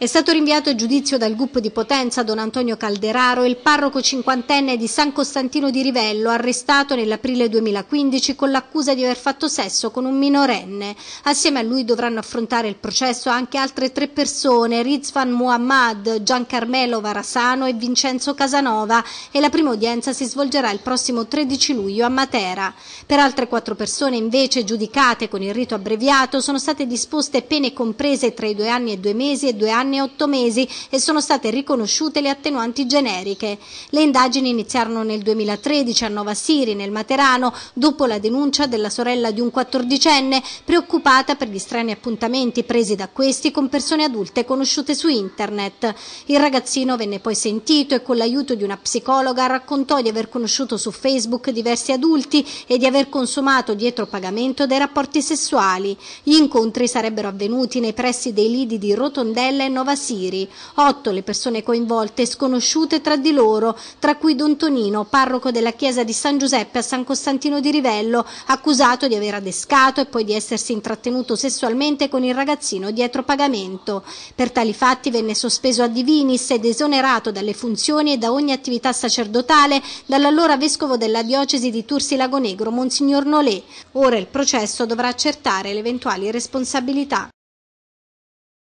È stato rinviato a giudizio dal GUP di Potenza Don Antonio Calderaro il parroco cinquantenne di San Costantino di Rivello, arrestato nell'aprile 2015 con l'accusa di aver fatto sesso con un minorenne. Assieme a lui dovranno affrontare il processo anche altre tre persone, Rizvan Muhammad, Giancarmelo Varasano e Vincenzo Casanova e la prima udienza si svolgerà il prossimo 13 luglio a Matera. Per altre quattro persone invece giudicate con il rito abbreviato sono state disposte pene comprese tra i due anni e due mesi e due anni anni e 8 mesi e sono state riconosciute le attenuanti generiche. Le indagini iniziarono nel 2013 a Nova Siri, nel Materano, dopo la denuncia della sorella di un quattordicenne preoccupata per gli strani appuntamenti presi da questi con persone adulte conosciute su internet. Il ragazzino venne poi sentito e con l'aiuto di una psicologa raccontò di aver conosciuto su Facebook diversi adulti e di aver consumato dietro pagamento dei rapporti sessuali. Gli incontri sarebbero avvenuti nei pressi dei lidi di Rotondella e Nova Genova Siri. Otto le persone coinvolte, sconosciute tra di loro, tra cui Don Tonino, parroco della chiesa di San Giuseppe a San Costantino di Rivello, accusato di aver adescato e poi di essersi intrattenuto sessualmente con il ragazzino dietro pagamento. Per tali fatti venne sospeso a divinis ed esonerato dalle funzioni e da ogni attività sacerdotale dall'allora vescovo della diocesi di Tursi Lagonegro, Monsignor Nolé. Ora il processo dovrà accertare le eventuali responsabilità.